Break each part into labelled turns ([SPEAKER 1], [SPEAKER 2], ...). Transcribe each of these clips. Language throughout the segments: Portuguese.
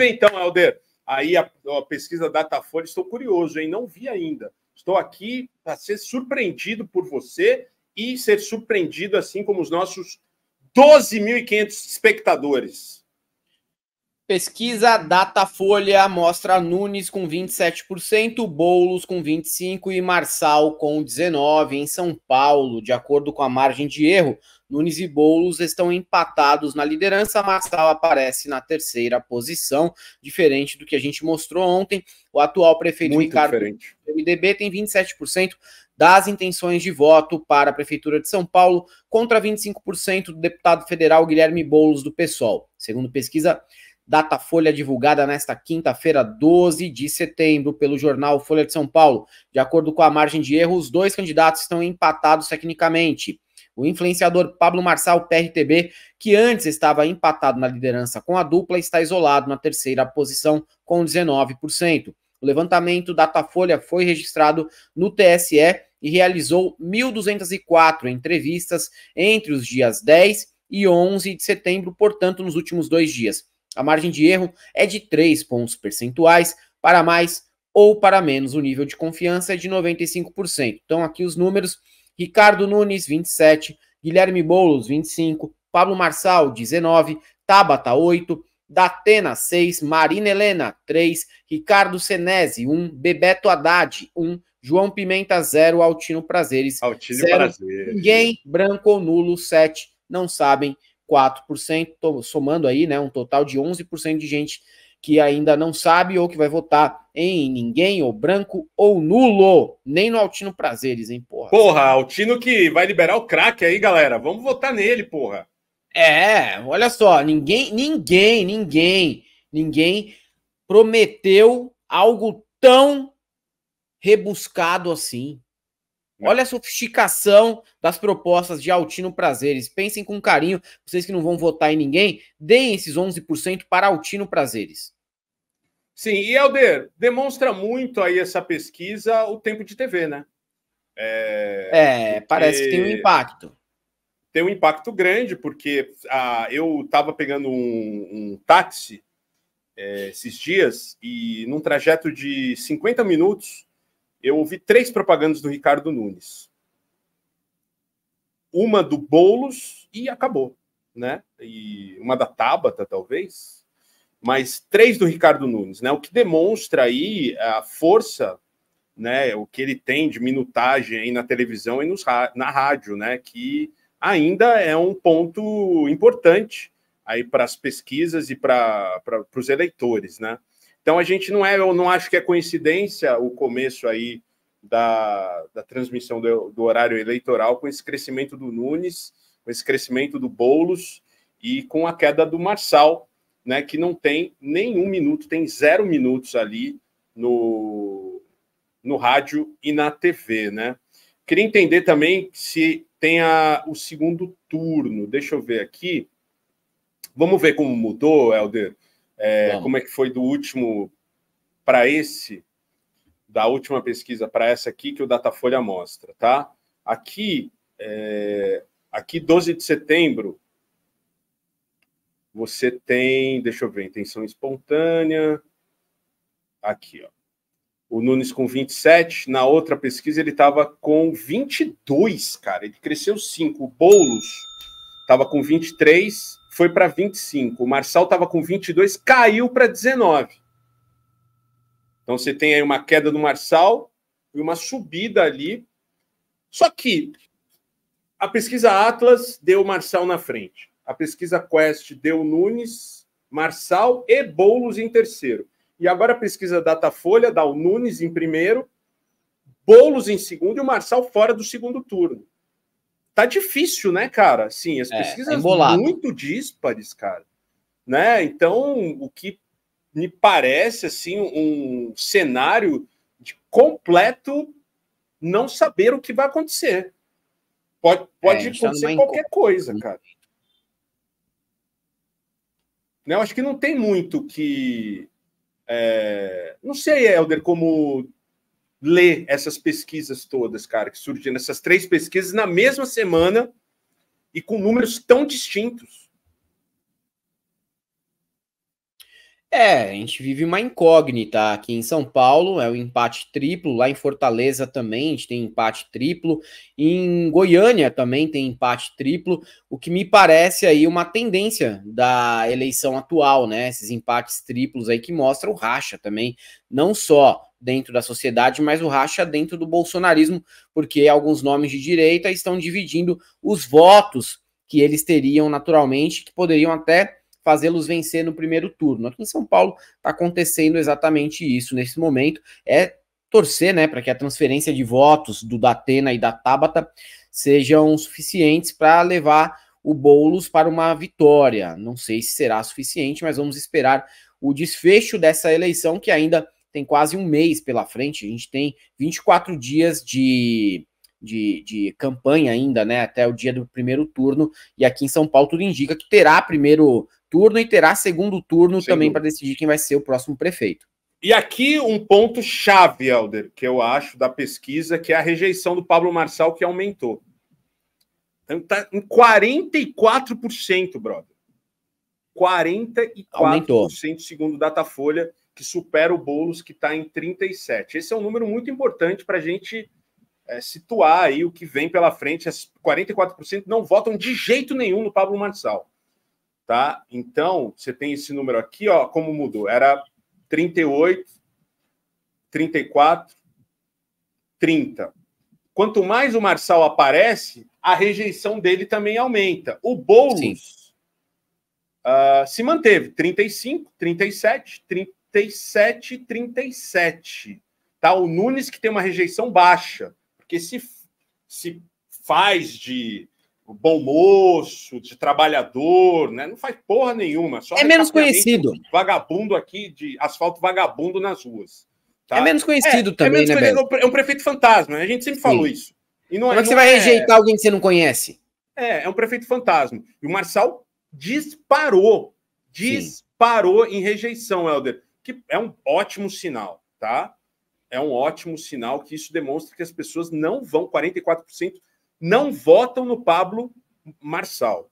[SPEAKER 1] ver então, Helder, aí a, a pesquisa Datafolha. Estou curioso, hein? Não vi ainda. Estou aqui para ser surpreendido por você e ser surpreendido assim como os nossos 12.500 espectadores.
[SPEAKER 2] Pesquisa Datafolha mostra Nunes com 27%, Boulos com 25% e Marçal com 19% em São Paulo. De acordo com a margem de erro, Nunes e Boulos estão empatados na liderança. Marçal aparece na terceira posição, diferente do que a gente mostrou ontem. O atual prefeito Muito Ricardo diferente. do MDB tem 27% das intenções de voto para a Prefeitura de São Paulo, contra 25% do deputado federal Guilherme Boulos do PSOL. Segundo pesquisa Data Folha divulgada nesta quinta-feira, 12 de setembro, pelo jornal Folha de São Paulo. De acordo com a margem de erro, os dois candidatos estão empatados tecnicamente. O influenciador Pablo Marçal, PRTB, que antes estava empatado na liderança com a dupla, está isolado na terceira posição com 19%. O levantamento Datafolha foi registrado no TSE e realizou 1.204 entrevistas entre os dias 10 e 11 de setembro, portanto, nos últimos dois dias. A margem de erro é de 3 pontos percentuais para mais ou para menos. O nível de confiança é de 95%. Então, aqui os números: Ricardo Nunes, 27, Guilherme Boulos, 25, Pablo Marçal, 19, Tabata, 8, Datena, 6, Marina Helena, 3, Ricardo Senese, 1, Bebeto Haddad, 1, João Pimenta, 0, Altino Prazeres, Altino zero. Prazeres. Ninguém, branco ou nulo, 7, não sabem 4%, somando aí, né, um total de 11% de gente que ainda não sabe ou que vai votar em ninguém, ou branco, ou nulo. Nem no Altino Prazeres, hein, porra.
[SPEAKER 1] Porra, Altino que vai liberar o craque aí, galera. Vamos votar nele, porra.
[SPEAKER 2] É, olha só, ninguém, ninguém, ninguém, ninguém prometeu algo tão rebuscado assim. É. Olha a sofisticação das propostas de Altino Prazeres. Pensem com carinho, vocês que não vão votar em ninguém, deem esses 11% para Altino Prazeres.
[SPEAKER 1] Sim, e Helder, demonstra muito aí essa pesquisa o tempo de TV, né? É, é parece que tem um impacto. Tem um impacto grande, porque ah, eu estava pegando um, um táxi é, esses dias e num trajeto de 50 minutos eu ouvi três propagandas do Ricardo Nunes. Uma do Bolos e acabou, né? E uma da Tabata, talvez, mas três do Ricardo Nunes, né? O que demonstra aí a força, né? O que ele tem de minutagem aí na televisão e nos, na rádio, né? Que ainda é um ponto importante aí para as pesquisas e para os eleitores, né? Então a gente não é, eu não acho que é coincidência o começo aí da, da transmissão do, do horário eleitoral com esse crescimento do Nunes, com esse crescimento do Boulos e com a queda do Marçal, né, que não tem nenhum minuto, tem zero minutos ali no, no rádio e na TV, né? Queria entender também se tem a, o segundo turno. Deixa eu ver aqui. Vamos ver como mudou, Helder é, como é que foi do último para esse, da última pesquisa para essa aqui que o Datafolha mostra, tá? Aqui, é, aqui 12 de setembro, você tem, deixa eu ver, intenção espontânea, aqui, ó. O Nunes com 27, na outra pesquisa ele estava com 22, cara, ele cresceu 5. O Boulos estava com 23, foi para 25. O Marçal estava com 22, caiu para 19. Então você tem aí uma queda do Marçal e uma subida ali. Só que a pesquisa Atlas deu Marçal na frente. A pesquisa Quest deu Nunes, Marçal e Boulos em terceiro. E agora a pesquisa Datafolha dá o Nunes em primeiro, Boulos em segundo e o Marçal fora do segundo turno tá difícil, né, cara? sim as é, é pesquisas é, muito díspares, cara. Né? Então, o que me parece assim um cenário de completo não saber o que vai acontecer. Pode, é, pode é, acontecer qualquer coisa, cara. Né, eu acho que não tem muito que. É... Não sei, Helder, como ler essas pesquisas todas, cara, que surgiram essas três pesquisas na mesma semana e com números tão distintos.
[SPEAKER 2] É, a gente vive uma incógnita aqui em São Paulo, é o um empate triplo, lá em Fortaleza também a gente tem empate triplo, em Goiânia também tem empate triplo, o que me parece aí uma tendência da eleição atual, né? Esses empates triplos aí que mostram racha também, não só dentro da sociedade, mas o racha dentro do bolsonarismo, porque alguns nomes de direita estão dividindo os votos que eles teriam naturalmente, que poderiam até fazê-los vencer no primeiro turno. Aqui em São Paulo está acontecendo exatamente isso nesse momento. É torcer, né, para que a transferência de votos do Datena e da Tabata sejam suficientes para levar o Boulos para uma vitória. Não sei se será suficiente, mas vamos esperar o desfecho dessa eleição que ainda tem quase um mês pela frente, a gente tem 24 dias de, de, de campanha ainda, né? Até o dia do primeiro turno, e aqui em São Paulo tudo indica que terá primeiro turno e terá segundo turno também para
[SPEAKER 1] decidir quem vai ser o próximo prefeito. E aqui um ponto chave, Helder, que eu acho da pesquisa, que é a rejeição do Pablo Marçal, que aumentou. Está então, tá em 44%, brother. 44% Aumentou. segundo Datafolha que supera o Boulos, que está em 37. Esse é um número muito importante para a gente é, situar aí o que vem pela frente. As 44% não votam de jeito nenhum no Pablo Marçal. Tá? Então, você tem esse número aqui, ó, como mudou. Era 38, 34, 30. Quanto mais o Marçal aparece, a rejeição dele também aumenta. O Boulos uh, se manteve 35, 37, 30, 37,37. Tá? O Nunes que tem uma rejeição baixa, porque se, se faz de bom moço, de trabalhador, né? Não faz porra nenhuma. Só é menos
[SPEAKER 2] conhecido.
[SPEAKER 1] Vagabundo aqui, de asfalto vagabundo nas ruas. Tá? É menos conhecido é, é também, é menos né, conhecido, É um prefeito fantasma, a gente sempre Sim. falou isso. E não é- Como é, que você vai é... rejeitar
[SPEAKER 2] alguém que você não conhece?
[SPEAKER 1] É, é um prefeito fantasma. E o Marçal disparou, disparou Sim. em rejeição, Helder que é um ótimo sinal, tá? É um ótimo sinal que isso demonstra que as pessoas não vão, 44% não votam no Pablo Marçal.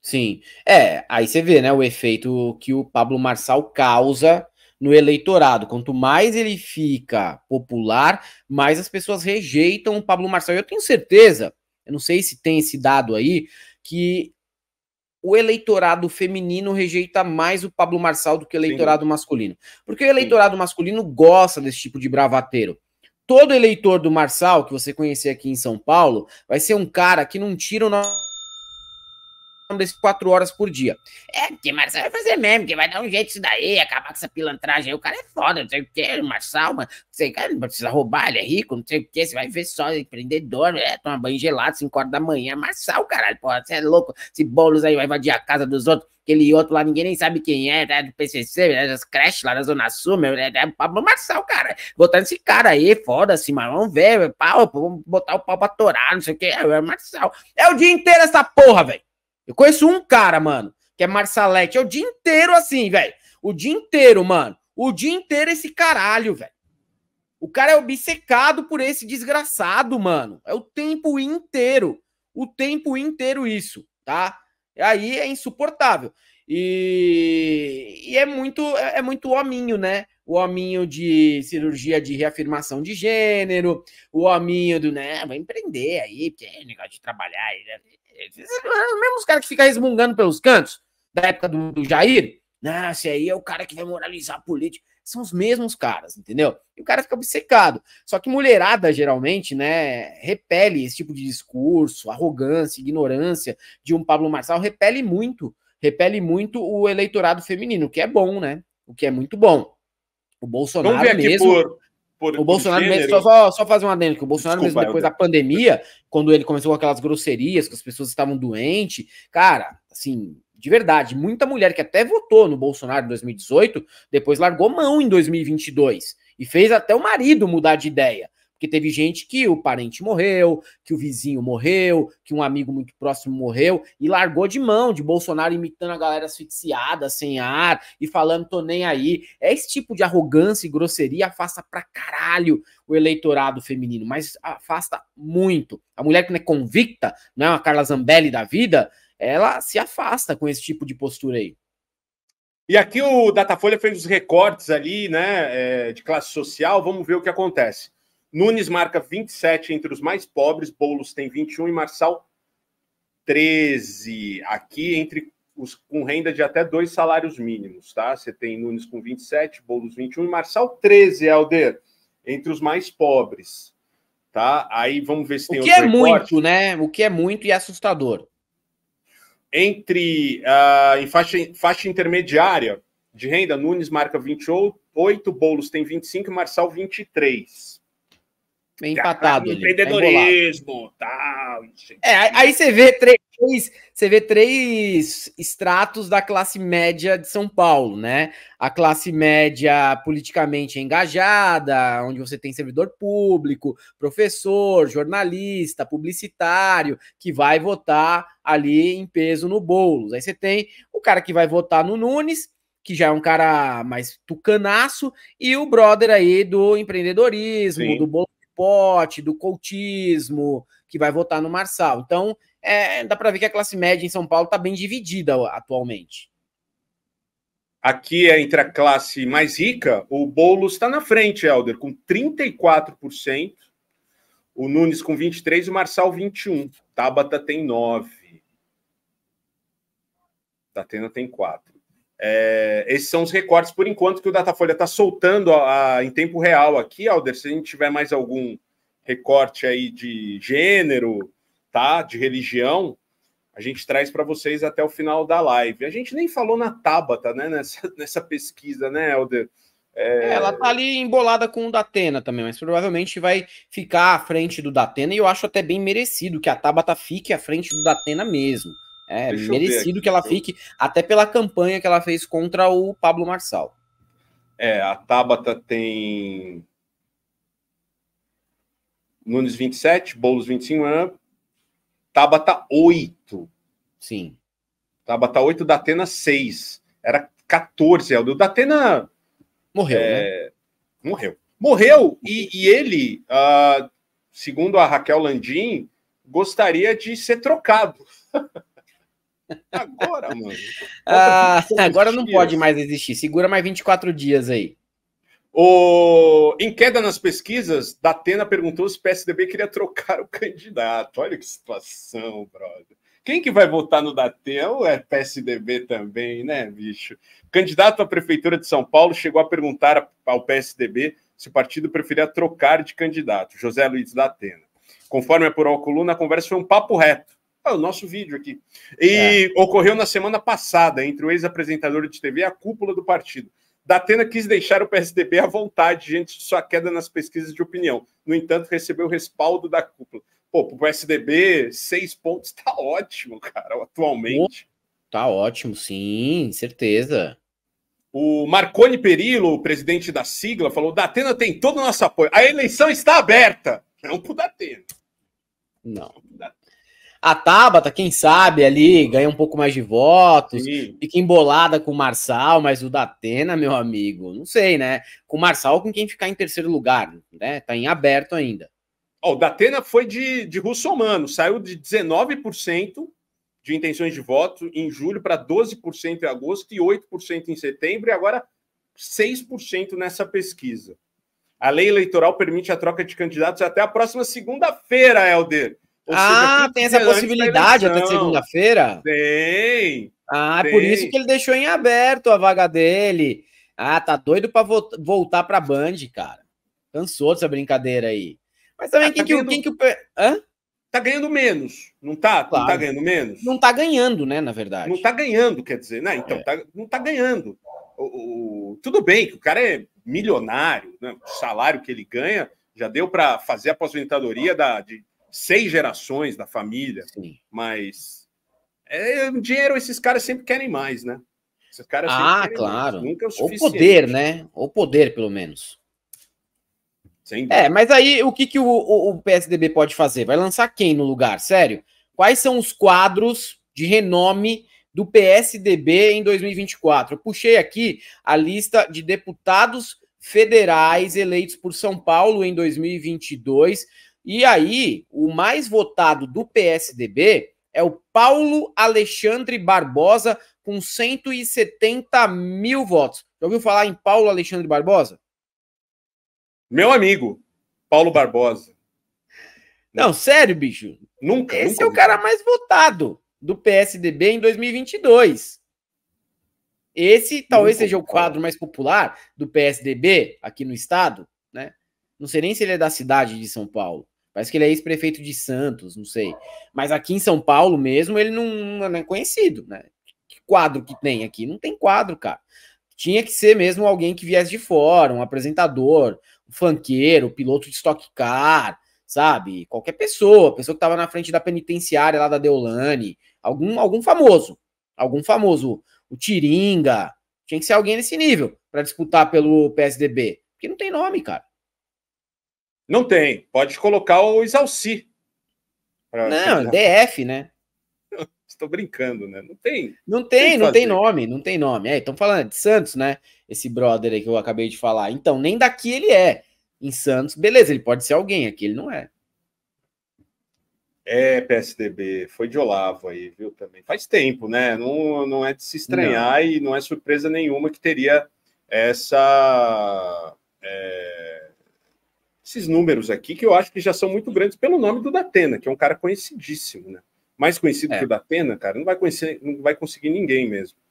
[SPEAKER 2] Sim, é, aí você vê, né, o efeito que o Pablo Marçal causa no eleitorado. Quanto mais ele fica popular, mais as pessoas rejeitam o Pablo Marçal. Eu tenho certeza, eu não sei se tem esse dado aí, que o eleitorado feminino rejeita mais o Pablo Marçal do que o eleitorado Sim. masculino. Porque o eleitorado Sim. masculino gosta desse tipo de bravateiro. Todo eleitor do Marçal, que você conhecer aqui em São Paulo, vai ser um cara que não tira o nosso desse quatro horas por dia. É, porque Marçal vai fazer mesmo, que vai dar um jeito isso daí, acabar com essa pilantragem aí. O cara é foda, não sei o que, Marçal, mas sei, cara, não precisa roubar, ele é rico, não sei o que, você vai ver só empreendedor, é, toma banho gelado, 5 horas da manhã, Marçal, caralho, porra, você é louco, esse bolos aí vai invadir a casa dos outros aquele outro lá, ninguém nem sabe quem é, né, do PCC, né, das creches lá da Zona Sul, meu, né, é o Pablo Marçal, cara, Botando esse cara aí, foda-se, assim, mano, vamos ver, pau, vamos botar o pau pra torar, não sei o que, é o Marçal, é o dia inteiro essa porra, velho. Eu conheço um cara, mano, que é Marçalete. É o dia inteiro assim, velho. O dia inteiro, mano. O dia inteiro esse caralho, velho. O cara é obcecado por esse desgraçado, mano. É o tempo inteiro. O tempo inteiro isso, tá? E aí é insuportável. E, e é muito é, é muito hominho, né? o hominho de cirurgia de reafirmação de gênero, o hominho do, né, ah, vai empreender aí, porque é negócio de trabalhar. Né? mesmo os caras que ficam resmungando pelos cantos, da época do, do Jair, ah, esse aí é o cara que vai moralizar a política. São os mesmos caras, entendeu? E o cara fica obcecado. Só que mulherada, geralmente, né, repele esse tipo de discurso, arrogância, ignorância de um Pablo Marçal, repele muito, repele muito o eleitorado feminino, o que é bom, né? O que é muito bom. O Bolsonaro Vamos ver aqui mesmo... Por
[SPEAKER 1] por, o Bolsonaro, gênero... mesmo,
[SPEAKER 2] só, só fazer um adendo, que o Bolsonaro Desculpa, mesmo depois eu... da pandemia, quando ele começou com aquelas grosserias, que as pessoas estavam doentes, cara, assim, de verdade, muita mulher que até votou no Bolsonaro em 2018, depois largou mão em 2022 e fez até o marido mudar de ideia. Porque teve gente que o parente morreu, que o vizinho morreu, que um amigo muito próximo morreu e largou de mão de Bolsonaro imitando a galera asfixiada, sem ar e falando tô nem aí. É esse tipo de arrogância e grosseria afasta pra caralho o eleitorado feminino, mas afasta muito. A mulher que não é convicta, não é uma
[SPEAKER 1] Carla Zambelli da vida, ela se afasta com esse tipo
[SPEAKER 2] de postura aí.
[SPEAKER 1] E aqui o Datafolha fez os recortes ali, né, é, de classe social. Vamos ver o que acontece. Nunes marca 27 entre os mais pobres, Boulos tem 21 e Marçal 13. Aqui entre os com renda de até dois salários mínimos, tá? Você tem Nunes com 27, Boulos 21 e Marçal 13, Helder, entre os mais pobres, tá? Aí vamos ver se tem o que é recorte. muito, né? O que é muito e é assustador. Entre uh, em faixa, faixa intermediária de renda, Nunes marca 28, Boulos tem 25 e Marçal 23 meio tá, empatado. Ali, tá empreendedorismo, tá tal. Gente. É, aí
[SPEAKER 2] você vê três, você vê três estratos da classe média de São Paulo, né? A classe média politicamente engajada, onde você tem servidor público, professor, jornalista, publicitário, que vai votar ali em peso no Boulos. Aí você tem o cara que vai votar no Nunes, que já é um cara mais tucanaço, e o brother aí do empreendedorismo, Sim. do Boulos. Pote, do cultismo que vai votar no Marçal. Então, é, dá para ver que a classe média em São Paulo está bem dividida atualmente.
[SPEAKER 1] Aqui é entre a classe mais rica, o Boulos está na frente, Helder, com 34%, o Nunes com 23% e o Marçal 21%. Tabata tem 9%. Datena tem 4%. É, esses são os recortes por enquanto que o Datafolha está soltando a, a, em tempo real aqui, Alder. Se a gente tiver mais algum recorte aí de gênero, tá? De religião, a gente traz para vocês até o final da live. A gente nem falou na Tabata, né? Nessa, nessa pesquisa, né, Alder? É, é... Ela
[SPEAKER 2] tá ali embolada com o Datena também, mas provavelmente vai ficar à frente do Datena, e eu acho até bem merecido que a Tabata fique à frente do Datena mesmo. É Deixa merecido que ela fique, até pela campanha que ela fez contra o Pablo Marçal.
[SPEAKER 1] É, a Tabata tem. Nunes 27, Boulos 25 anos. Tabata 8. Sim. Tabata 8, Datena 6. Era 14. O Datena. Morreu. É... Né? Morreu. Morreu e, e ele, uh, segundo a Raquel Landim, gostaria de ser trocado. Agora, mano. Ah, agora não dias. pode mais existir. Segura mais
[SPEAKER 2] 24 dias aí.
[SPEAKER 1] O... Em queda nas pesquisas, Datena perguntou se o PSDB queria trocar o candidato. Olha que situação, brother. Quem que vai votar no Datena? É PSDB também, né, bicho? candidato à Prefeitura de São Paulo chegou a perguntar ao PSDB se o partido preferia trocar de candidato, José Luiz Datena. Conforme a Plural Coluna, a conversa foi um papo reto ah, o nosso vídeo aqui. E é. ocorreu na semana passada entre o ex-apresentador de TV e a cúpula do partido. Datena quis deixar o PSDB à vontade diante de sua queda nas pesquisas de opinião. No entanto, recebeu o respaldo da cúpula. Pô, pro PSDB, seis pontos está ótimo, cara, atualmente. Tá ótimo, sim, certeza. O Marconi Perillo, o presidente da sigla, falou: Datena tem todo o nosso apoio. A eleição está aberta. Não pro Datena. Não. Não pro Datena. A
[SPEAKER 2] Tabata, quem sabe, ali ganha um pouco mais de votos, Sim. fica embolada com o Marçal, mas o da Atena, meu amigo, não sei, né? Com o Marçal, com quem ficar em terceiro lugar, né? Tá em aberto ainda.
[SPEAKER 1] o da Atena foi de, de russomano, saiu de 19% de intenções de voto em julho para 12% em agosto e 8% em setembro, e agora 6% nessa pesquisa. A lei eleitoral permite a troca de candidatos até a próxima segunda-feira, Helder ah, tem essa possibilidade até segunda-feira?
[SPEAKER 2] Tem. Ah, é tem. por isso que ele deixou em aberto a vaga dele. Ah, tá doido para vo voltar para Band, cara. Cansou dessa brincadeira aí. Mas também ah, tá quem, tá que, ganhando... quem que o Hã? Tá ganhando menos, não tá? Claro.
[SPEAKER 1] Não tá ganhando menos? Não tá ganhando, né, na verdade. Não tá ganhando, quer dizer, né? Então, é. tá, não tá ganhando. O, o, tudo bem que o cara é milionário, né? O salário que ele ganha já deu para fazer a aposentadoria da, de seis gerações da família, Sim. mas é, dinheiro esses caras sempre querem mais, né? Esses caras ah, claro. Mais, nunca é o poder,
[SPEAKER 2] né? Ou poder, pelo menos. É, mas aí o que, que o, o, o, PSDB pode fazer? Vai lançar quem no lugar? Sério? Quais são os quadros de renome do PSDB em 2024? Eu puxei aqui a lista de deputados federais eleitos por São Paulo em 2022. E aí, o mais votado do PSDB é o Paulo Alexandre Barbosa, com 170 mil votos. Já ouviu falar em Paulo Alexandre Barbosa? Meu amigo, Paulo Barbosa. Não, sério, bicho. Nunca. Esse nunca é o cara mais votado do PSDB em 2022. Esse talvez nunca seja o quadro mais popular do PSDB aqui no estado, né? Não sei nem se ele é da cidade de São Paulo. Parece que ele é ex-prefeito de Santos, não sei. Mas aqui em São Paulo mesmo, ele não, não é conhecido, né? Que quadro que tem aqui? Não tem quadro, cara. Tinha que ser mesmo alguém que viesse de fora, um apresentador, um funkeiro, piloto de stock car, sabe? Qualquer pessoa, pessoa que tava na frente da penitenciária lá da Deolane, algum, algum famoso, algum famoso, o Tiringa, tinha que ser alguém nesse nível para disputar pelo PSDB, porque não tem nome, cara.
[SPEAKER 1] Não tem. Pode colocar o Exalci. Pra... Não, DF, né? Estou brincando, né? Não tem. Não tem, tem não tem nome,
[SPEAKER 2] não tem nome. É, estão falando de Santos, né? Esse brother aí que eu acabei de falar. Então, nem daqui ele é. Em Santos, beleza, ele pode ser alguém, aqui ele não é.
[SPEAKER 1] É, PSDB, foi de Olavo aí, viu? Também faz tempo, né? Não, não é de se estranhar não. e não é surpresa nenhuma que teria essa. É esses números aqui, que eu acho que já são muito grandes pelo nome do Datena, que é um cara conhecidíssimo, né? Mais conhecido é. que o Datena, cara, não vai, conhecer, não vai conseguir ninguém mesmo.